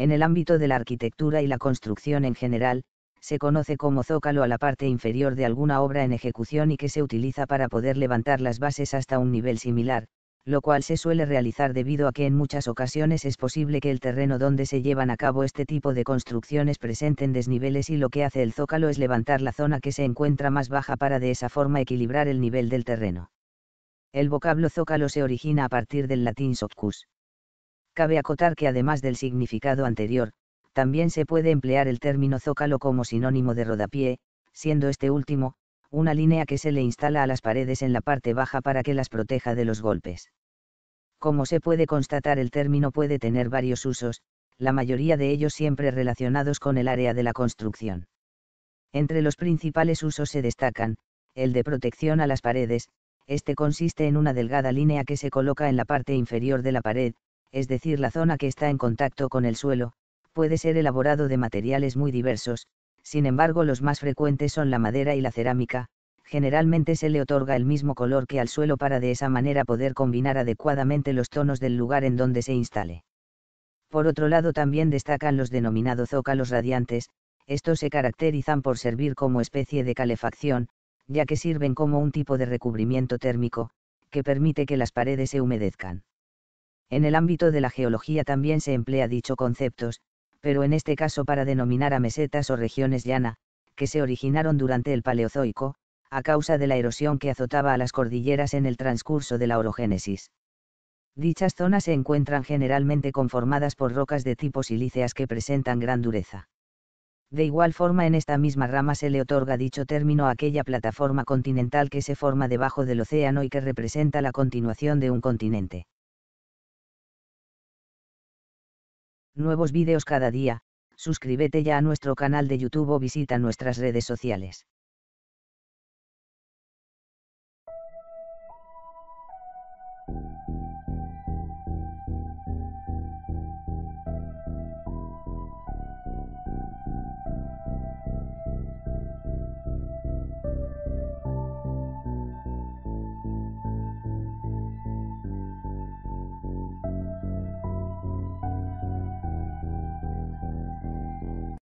En el ámbito de la arquitectura y la construcción en general, se conoce como zócalo a la parte inferior de alguna obra en ejecución y que se utiliza para poder levantar las bases hasta un nivel similar, lo cual se suele realizar debido a que en muchas ocasiones es posible que el terreno donde se llevan a cabo este tipo de construcciones presenten desniveles y lo que hace el zócalo es levantar la zona que se encuentra más baja para de esa forma equilibrar el nivel del terreno. El vocablo zócalo se origina a partir del latín soccus Cabe acotar que además del significado anterior, también se puede emplear el término zócalo como sinónimo de rodapié, siendo este último, una línea que se le instala a las paredes en la parte baja para que las proteja de los golpes. Como se puede constatar el término puede tener varios usos, la mayoría de ellos siempre relacionados con el área de la construcción. Entre los principales usos se destacan, el de protección a las paredes, este consiste en una delgada línea que se coloca en la parte inferior de la pared, es decir la zona que está en contacto con el suelo, puede ser elaborado de materiales muy diversos, sin embargo los más frecuentes son la madera y la cerámica, generalmente se le otorga el mismo color que al suelo para de esa manera poder combinar adecuadamente los tonos del lugar en donde se instale. Por otro lado también destacan los denominados zócalos radiantes, estos se caracterizan por servir como especie de calefacción, ya que sirven como un tipo de recubrimiento térmico, que permite que las paredes se humedezcan. En el ámbito de la geología también se emplea dicho conceptos, pero en este caso para denominar a mesetas o regiones llana, que se originaron durante el Paleozoico, a causa de la erosión que azotaba a las cordilleras en el transcurso de la orogénesis. Dichas zonas se encuentran generalmente conformadas por rocas de tipo silíceas que presentan gran dureza. De igual forma en esta misma rama se le otorga dicho término a aquella plataforma continental que se forma debajo del océano y que representa la continuación de un continente. Nuevos vídeos cada día, suscríbete ya a nuestro canal de YouTube o visita nuestras redes sociales.